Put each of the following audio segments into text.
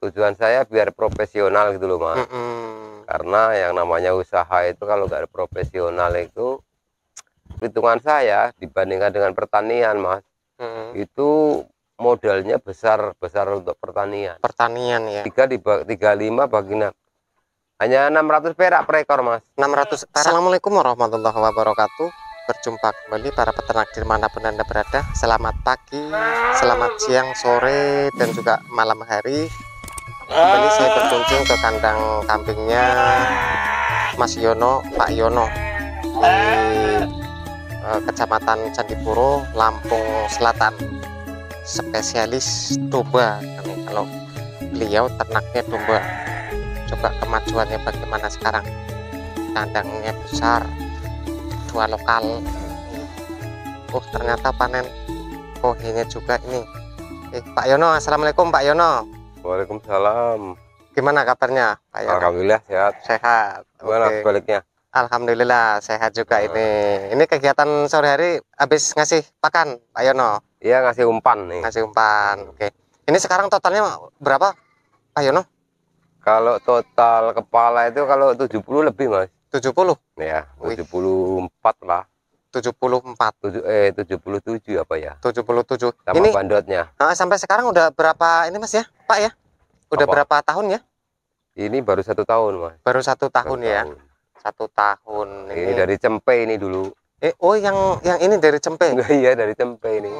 tujuan saya biar profesional gitu loh mas mm -mm. karena yang namanya usaha itu kalau nggak profesional itu hitungan saya dibandingkan dengan pertanian mas mm -mm. itu modalnya besar besar untuk pertanian pertanian ya tiga tiga lima bagina hanya 600 perak per ekor mas 600 assalamualaikum warahmatullahi wabarakatuh berjumpa kembali para peternak dimanapun Anda berada Selamat pagi, selamat siang, sore, dan juga malam hari Kembali saya berkunjung ke kandang kambingnya Mas Yono, Pak Yono Di eh, Kecamatan Candipuro, Lampung Selatan Spesialis domba Kalau beliau ternaknya domba Coba kemajuannya bagaimana sekarang Kandangnya besar dua lokal oh ternyata panen kohenya juga ini eh, Pak Yono Assalamualaikum Pak Yono Waalaikumsalam gimana kabarnya Pak Yono Alhamdulillah sehat sehat gimana okay. sebaliknya Alhamdulillah sehat juga nah. ini ini kegiatan sore hari habis ngasih pakan Pak Yono iya ngasih umpan nih ngasih umpan oke okay. ini sekarang totalnya berapa Pak Yono kalau total kepala itu kalau 70 lebih mas 70? Ya, Wih. 74 lah. 74. Tujuh, eh 77 apa ya? 77. Sama ini, bandotnya. Nah, sampai sekarang udah berapa ini Mas ya? Pak ya? Udah apa? berapa tahun ya? Ini baru satu tahun, Mas. Baru satu tahun baru ya. Tahun. Satu tahun ini. Ini dari Cempe ini dulu. Eh, oh yang yang ini dari Cempe. iya, dari Cempe ini.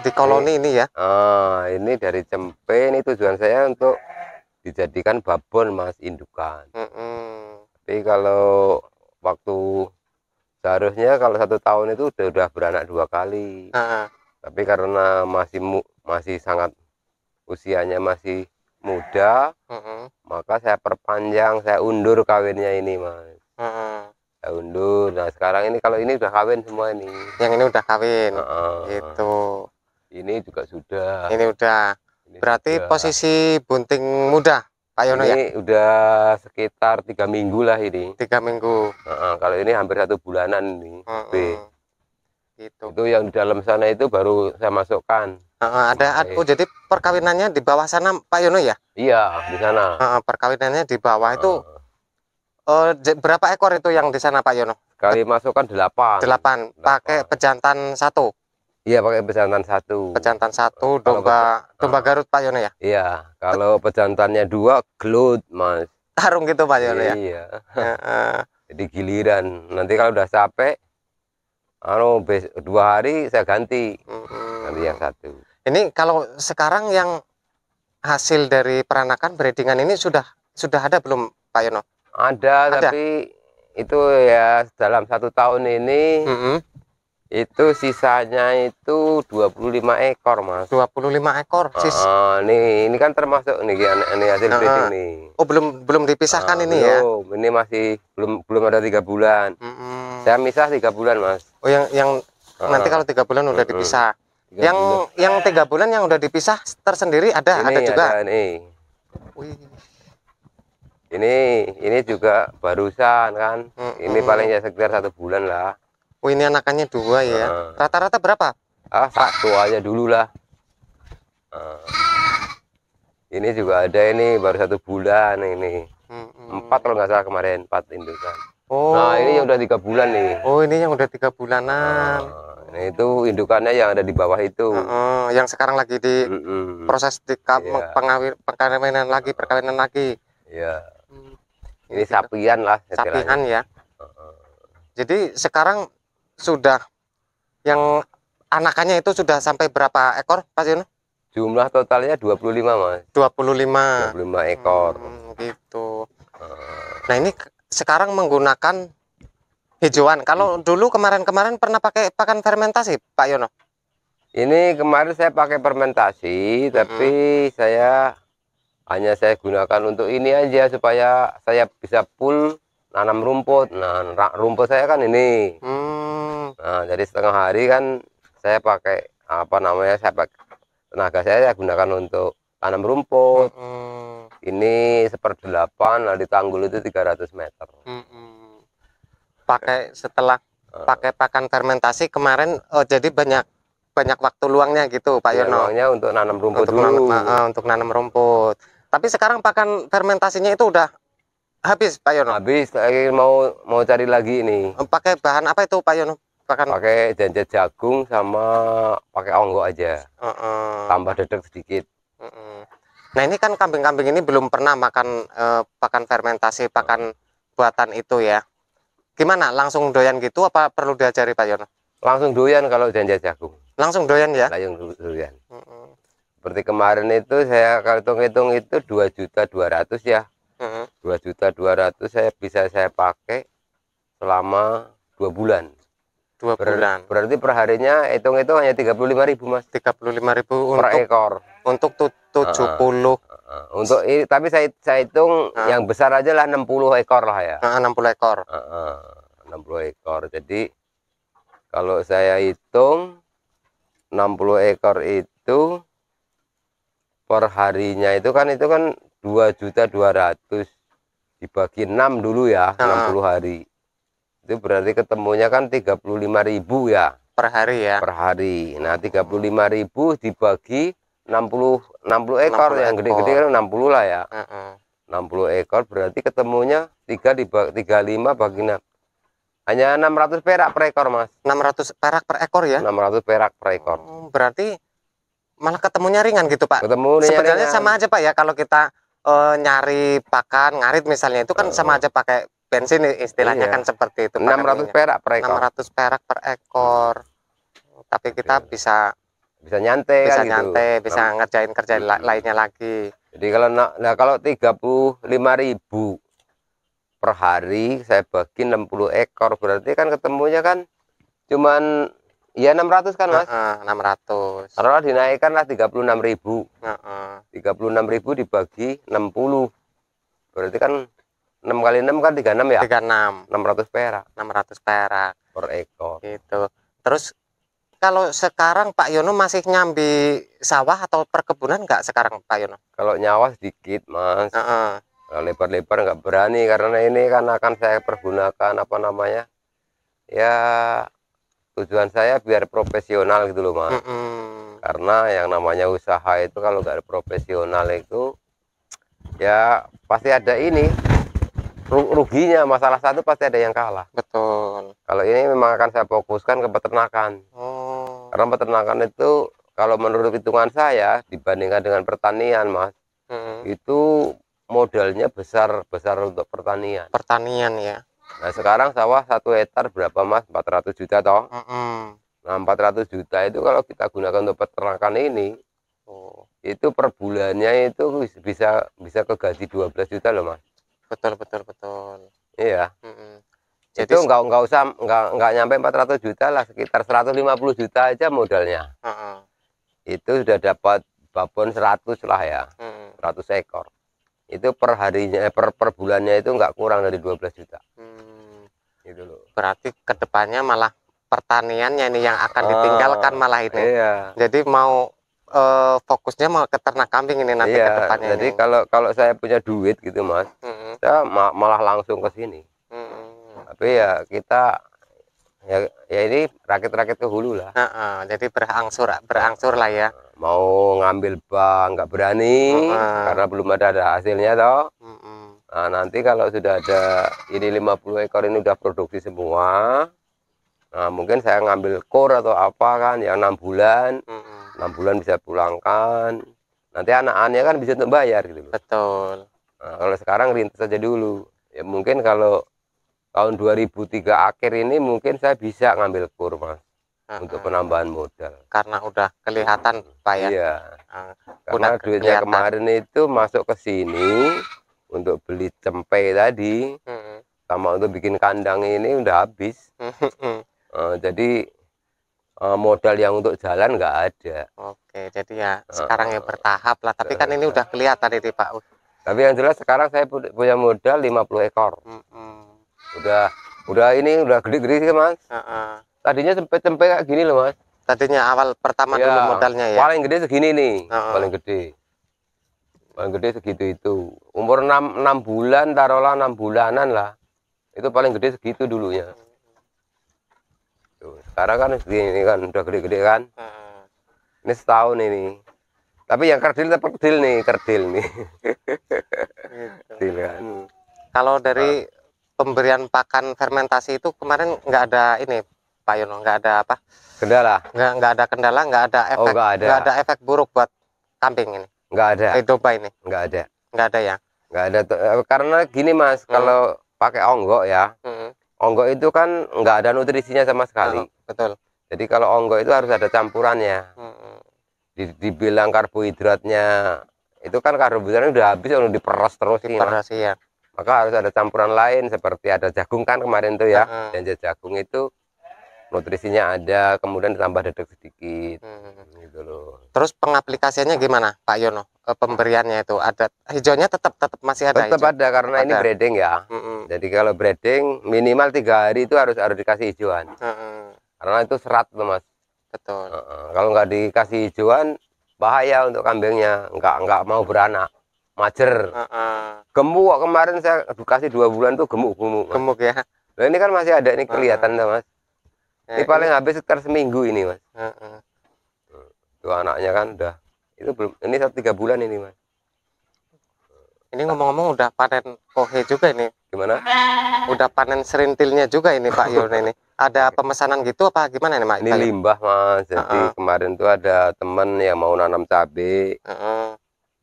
di koloni ini, ini ya. Ah, ini dari Cempe ini tujuan saya untuk dijadikan babon Mas indukan. Hmm -hmm tapi kalau waktu seharusnya kalau satu tahun itu udah, udah beranak dua kali uh -huh. tapi karena masih masih sangat usianya masih muda uh -huh. maka saya perpanjang saya undur kawinnya ini mas uh -huh. saya undur nah sekarang ini kalau ini udah kawin semua ini yang ini udah kawin uh -huh. Itu. ini juga sudah ini udah ini berarti sudah. posisi bunting muda Pak Yono ini ya? udah sekitar tiga minggu lah ini tiga minggu nah, kalau ini hampir satu bulanan nih uh, B. Uh, itu yang di dalam sana itu baru saya masukkan uh, ada oh jadi perkawinannya di bawah sana Pak Yono ya iya di sana uh, perkawinannya di bawah itu uh, berapa ekor itu yang di sana Pak Yono Kali masukkan delapan delapan pakai pejantan satu Iya pakai pejantan satu. Pejantan satu domba domba ah. Garut Pak Yono ya. Iya kalau pejantannya dua glut mas. Tarung gitu Pak Yono iya. ya. Iya. Jadi giliran nanti kalau udah capek, anu dua hari saya ganti hmm. yang satu. Ini kalau sekarang yang hasil dari peranakan breedingan ini sudah sudah ada belum Pak Yono? Ada, ada. tapi itu ya dalam satu tahun ini. Mm -hmm itu sisanya itu 25 ekor mas 25 ekor ah, sis uh, nih ini kan termasuk nih ini, ini hasil uh, breeding nih oh belum belum dipisahkan uh, ini ya? belum. ya ini masih belum belum ada tiga bulan mm -hmm. saya misah tiga bulan mas oh yang yang uh, nanti kalau tiga bulan udah dipisah uh, yang bulan. yang tiga bulan yang udah dipisah tersendiri ada ini ada juga ada nih ini ini juga barusan kan mm -hmm. ini paling ya sekitar satu bulan lah Oh ini anakannya dua ya. Rata-rata uh, berapa? Ah pak aja dulu lah. Uh, ini juga ada ini baru satu bulan ini. Hmm, hmm. Empat kalau nggak salah kemarin empat indukan. Oh. Nah ini yang udah tiga bulan nih. Oh ini yang udah tiga bulanan. Uh, ini nah, itu indukannya yang ada di bawah itu. Uh, uh, yang sekarang lagi di uh, uh, proses di yeah. pengawin perkawinan lagi perkawinan lagi. Iya. Hmm. Ini sapian lah. Sapian ya. Jadi sekarang sudah yang anakannya itu sudah sampai berapa ekor Pak Yono? Jumlah totalnya 25 Mas. 25. 25 ekor. Hmm, gitu. Ah. Nah, ini sekarang menggunakan hijauan. Kalau hmm. dulu kemarin-kemarin pernah pakai pakan fermentasi, Pak Yono? Ini kemarin saya pakai fermentasi, hmm. tapi saya hanya saya gunakan untuk ini aja supaya saya bisa full nanam rumput. Nah, rumput saya kan ini. Hmm. Nah, jadi setengah hari kan saya pakai apa namanya? Saya pakai tenaga saya saya gunakan untuk tanam rumput. Hmm. Ini seperdelapan, lalu nah, di tanggul itu 300 meter. Hmm. Pakai setelah pakai pakan fermentasi kemarin oh jadi banyak banyak waktu luangnya gitu Pak ya, Yono. Luangnya untuk nanam rumput untuk dulu. Nanam, uh, untuk nanam rumput. Tapi sekarang pakan fermentasinya itu udah habis Pak Yono? Habis, lagi mau mau cari lagi ini. Oh, pakai bahan apa itu Pak Yono? Pakan... Pakai janjat jagung sama pakai onggok aja. Uh -uh. Tambah dedek sedikit. Uh -uh. Nah ini kan kambing-kambing ini belum pernah makan uh, pakan fermentasi, pakan buatan itu ya. Gimana? Langsung doyan gitu apa perlu diajari Pak Yono? Langsung doyan kalau janjat jagung. Langsung doyan ya? Langsung doyan. Uh -uh. Seperti kemarin itu saya kalau hitung-hitung itu dua juta dua ratus ya dua juta dua ratus saya bisa saya pakai selama dua bulan dua Ber bulan berarti perharinya hitung-hitung hanya lima ribu mas lima ribu per untuk, ekor untuk tujuh puluh uh, untuk ini tapi saya saya hitung uh, yang besar aja lah enam puluh ekor lah ya uh, puluh ekor uh, uh, ekor jadi kalau saya hitung enam puluh ekor itu per harinya itu kan itu kan dua juta dua ratus dibagi 6 dulu ya, ah. enam 60 hari. Itu berarti ketemunya kan 35.000 ya per hari ya. Per hari. Nah, 35.000 dibagi 60 60 ekor 60 yang gede-gede kan 60 lah ya. Uh -uh. 60 ekor berarti ketemunya 3 dibagi 35 bagi 6. Hanya 600 perak per ekor, Mas. 600 perak per ekor ya? 600 perak per ekor. Hmm, berarti malah ketemunya ringan gitu, Pak. Ketemunya Sebenarnya ringan. sama aja, Pak ya, kalau kita uh, nyari pakan ngarit misalnya itu kan uh. sama aja pakai bensin istilahnya iya. kan seperti itu. 600 perak per ekor. 600 perak per ekor. Tapi kita bisa bisa nyantai bisa kan gitu. nyantai, gitu. bisa ngerjain kerjaan hmm. lainnya lagi. Jadi kalau nah kalau ribu per hari saya bagi 60 ekor berarti kan ketemunya kan cuman Iya 600 kan mas? Enam ratus. Taruhlah dinaikkan lah 36 ribu. uh, uh. 36 ribu dibagi 60 berarti kan 6 kali 6 kan 36 ya? 36 600 perak 600 perak per ekor gitu terus kalau sekarang Pak Yono masih nyambi sawah atau perkebunan nggak sekarang Pak Yono? kalau nyawa sedikit mas lebar-lebar nggak berani karena ini kan akan saya pergunakan apa namanya ya tujuan saya biar profesional gitu loh mas mm -hmm. karena yang namanya usaha itu kalau nggak profesional itu ya pasti ada ini ruginya masalah satu pasti ada yang kalah betul kalau ini memang akan saya fokuskan ke peternakan oh. karena peternakan itu kalau menurut hitungan saya dibandingkan dengan pertanian mas mm -hmm. itu modalnya besar besar untuk pertanian pertanian ya Nah sekarang sawah satu hektar berapa mas? 400 juta toh? Mm -hmm. Nah 400 juta itu kalau kita gunakan untuk peternakan ini, oh. itu per bulannya itu bisa bisa kegaji 12 juta loh mas. Betul betul betul. Iya. Mm -hmm. Jadi itu nggak nggak usah nggak nggak nyampe 400 juta lah sekitar 150 juta aja modalnya. Mm -hmm. Itu sudah dapat babon 100 lah ya, mm -hmm. 100 ekor. Itu per harinya eh, per per bulannya itu nggak kurang dari 12 juta. Mm -hmm gitu loh berarti kedepannya malah pertaniannya ini yang akan ah, ditinggalkan malah ini iya. jadi mau uh, fokusnya mau ke ternak kambing ini nanti iya, ke depannya. Jadi ini. kalau kalau saya punya duit gitu mas, mm -hmm. saya malah langsung ke sini. Mm -hmm. Tapi ya kita ya ya ini rakit-rakit ke hulu lah. Uh -uh, jadi berangsur berangsur lah ya. Nah, mau ngambil bank nggak berani uh -uh. karena belum ada ada hasilnya toh. Nah, nanti kalau sudah ada ini 50 ekor ini sudah produksi semua. Nah, mungkin saya ngambil kor atau apa kan yang enam bulan. enam mm -hmm. bulan bisa pulangkan. Nanti anak-anaknya kan bisa untuk bayar gitu loh. Betul. Nah, kalau sekarang rintis saja dulu. Ya mungkin kalau tahun 2003 akhir ini mungkin saya bisa ngambil kur, Mas. untuk penambahan modal karena udah kelihatan pak ya iya. Ah, karena duitnya kelihatan. kemarin itu masuk ke sini untuk beli tempe tadi hmm. sama untuk bikin kandang ini udah habis hmm. uh, jadi uh, modal yang untuk jalan nggak ada oke jadi ya uh, sekarang ya bertahap lah tapi uh, kan ini udah kelihatan ini Pak tapi yang jelas sekarang saya punya modal 50 ekor hmm. udah udah ini udah gede-gede sih mas uh, tadinya tempe-tempe kayak gini loh mas tadinya awal pertama ya, dulu modalnya ya paling gede segini nih paling gede paling gede segitu itu umur 6, 6 bulan taruhlah 6 bulanan lah itu paling gede segitu dulunya Tuh, sekarang kan ini kan udah gede-gede kan hmm. ini setahun ini tapi yang kerdil tetap kerdil nih kerdil nih gitu. kan. kalau dari pemberian pakan fermentasi itu kemarin nggak ada ini Pak Yono nggak ada apa kendala nggak nggak ada kendala nggak ada efek oh, nggak ada. ada efek buruk buat kambing ini Enggak ada. Edopa eh, ini? Enggak ada. Enggak ada ya? Enggak ada. Eh, karena gini mas, hmm. kalau pakai onggok ya, hmm. onggok itu kan enggak ada nutrisinya sama sekali. Oh, betul. Jadi kalau onggok itu harus ada campurannya. Hmm. Dibilang karbohidratnya, itu kan karbohidratnya udah habis, udah diperas terus. Diperas ya. Maka harus ada campuran lain seperti ada jagung kan kemarin tuh ya, hmm. dan jagung itu nutrisinya ada kemudian ditambah dedek sedikit hmm. gitu loh terus pengaplikasiannya gimana Pak Yono eh, pemberiannya itu ada hijaunya tetap tetap masih ada tetap hijau? ada karena ada. ini breeding ya hmm. jadi kalau breeding minimal tiga hari itu harus harus dikasih hijauan hmm. karena itu serat tuh mas betul uh -uh. kalau nggak dikasih hijauan bahaya untuk kambingnya nggak nggak mau beranak macer uh -uh. gemuk kemarin saya edukasi dua bulan tuh gemuk gemuk gemuk ya nah, ini kan masih ada ini kelihatan uh -uh. mas Nah, ini paling habis sekitar seminggu ini mas itu anaknya kan udah itu belum ini satu tiga bulan ini mas ini ngomong-ngomong udah panen kohe juga ini gimana udah panen serintilnya juga ini Pak Yul ini ada pemesanan gitu apa gimana ini Pak ini limbah mas jadi uh -uh. kemarin tuh ada temen yang mau nanam cabe uh -uh.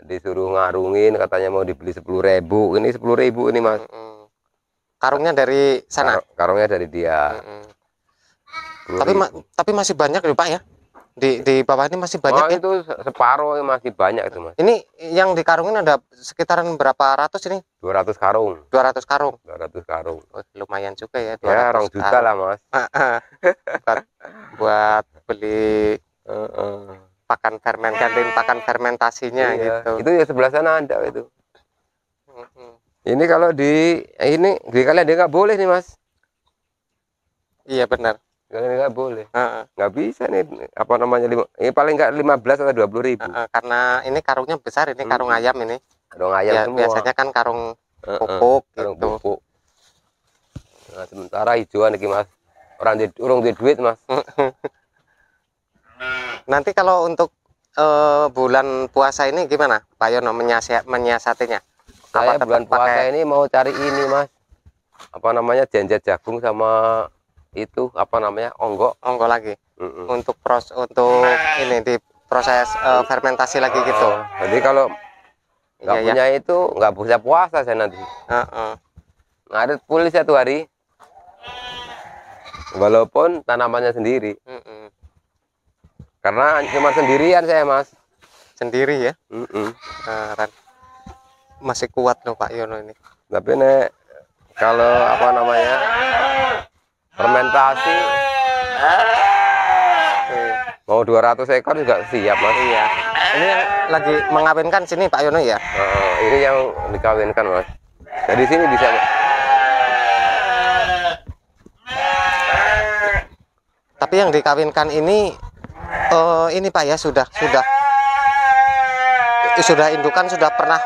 disuruh ngarungin katanya mau dibeli sepuluh ribu ini sepuluh ribu ini mas uh -uh. karungnya dari sana Kar karungnya dari dia uh -uh tapi ma tapi masih banyak ya pak ya di di bawah ini masih banyak oh, ya? itu separuh masih banyak itu mas ini yang dikarungin ada sekitaran berapa ratus ini 200 karung 200 karung 200 karung oh, lumayan juga ya ya orang juta lah mas buat, buat beli uh, uh. pakan fermen kantin iya. pakan fermentasinya iya. gitu itu ya sebelah sana ada itu ini kalau di eh, ini di kalian dia nggak boleh nih mas iya benar nggak boleh uh, uh. nggak bisa nih apa namanya lima, ini eh, paling nggak 15 atau 20 ribu uh, uh, karena ini karungnya besar ini hmm. karung hmm. ayam ini karung ayam ya, semua. biasanya kan karung pupuk uh, uh, karung gitu. pupuk nah, sementara hijauan nih mas orang di, urung di duit mas nanti kalau untuk uh, bulan puasa ini gimana Pak Yono menyiasat, menyiasatinya saya apa bulan puasa pakai... ini mau cari ini mas apa namanya janjat jagung sama itu apa namanya onggok onggok lagi mm -mm. untuk pros untuk ini di proses uh, fermentasi lagi gitu ah, jadi kalau nggak iya, iya. punya iya. itu nggak bisa puasa saya nanti uh -uh. ngarit pulih satu hari walaupun tanamannya sendiri mm -mm. karena cuma sendirian saya mas sendiri ya mm -mm. Nah, masih kuat loh Pak Yono ini tapi nek kalau apa namanya fermentasi eh. mau 200 ekor juga siap mas ya. ini yang lagi mengawinkan sini Pak Yono ya uh, ini yang dikawinkan mas Jadi sini bisa mas. tapi yang dikawinkan ini uh, ini Pak ya sudah sudah sudah indukan sudah pernah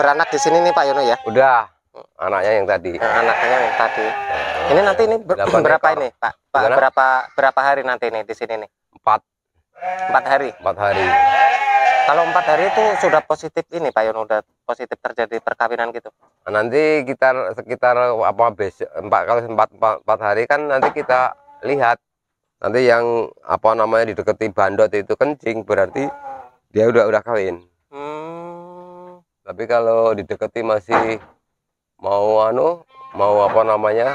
beranak di sini nih Pak Yono ya udah anaknya yang tadi eh, anaknya yang tadi nah, ini nanti ini ber berapa ekor. ini pak, pak berapa berapa hari nanti ini di sini nih empat empat hari empat hari kalau empat hari itu sudah positif ini pak Yono udah positif terjadi perkawinan gitu nah, nanti kita sekitar apa besok empat kalau empat, empat empat hari kan nanti kita lihat nanti yang apa namanya dideketi bandot itu kencing berarti dia udah udah kawin hmm. tapi kalau dideketi masih mau anu mau apa namanya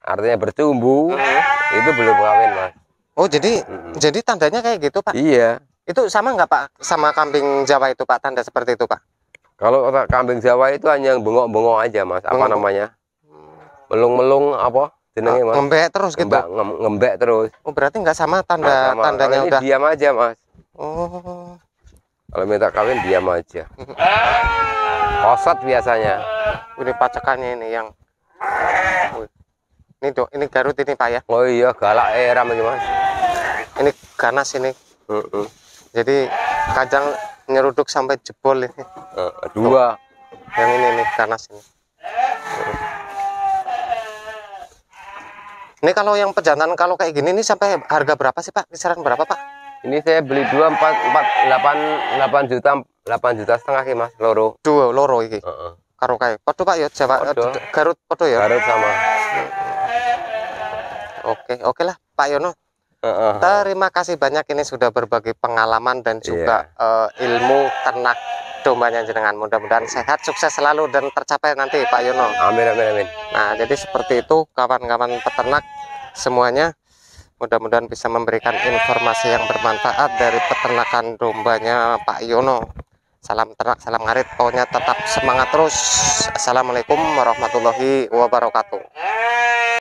artinya bertumbuh hmm. itu belum kawin mas oh jadi hmm. jadi tandanya kayak gitu pak iya itu sama nggak pak sama kambing jawa itu pak tanda seperti itu pak kalau kambing jawa itu hanya bengok-bengok aja mas apa bengok. namanya melung-melung apa jenengnya mas ngembek terus gitu ngembek, ngembek terus oh berarti nggak sama tanda nah, sama. tandanya udah diam aja mas oh kalau minta kawin diam aja kosot biasanya. Ini pacekannya ini yang ini dok, ini Garut ini pak ya? Oh iya, galak eh ramai mas. Ini ganas ini. Uh -uh. Jadi kacang nyeruduk sampai jebol ini. Uh, dua. Tuh. Yang ini nih ganas ini. Uh. Ini kalau yang pejantan kalau kayak gini ini sampai harga berapa sih pak? Kisaran berapa pak? Ini saya beli dua empat empat delapan delapan juta 8 juta setengah ki Mas loro. Dua loro iki. Heeh. Uh Karo kae. Padha Pak ya Jawa eh, Garut padha ya. Garut sama. Oke, oke lah Pak Yono. Terima kasih banyak ini sudah berbagi pengalaman dan iya. juga eh, ilmu ternak dombanya jenengan. Mudah-mudahan sehat, sukses selalu dan tercapai nanti Pak Yono. Amin amin amin. Nah, jadi seperti itu kawan-kawan peternak semuanya mudah-mudahan bisa memberikan informasi yang bermanfaat dari peternakan dombanya Pak Yono salam ternak salam ngarit pokoknya tetap semangat terus assalamualaikum warahmatullahi wabarakatuh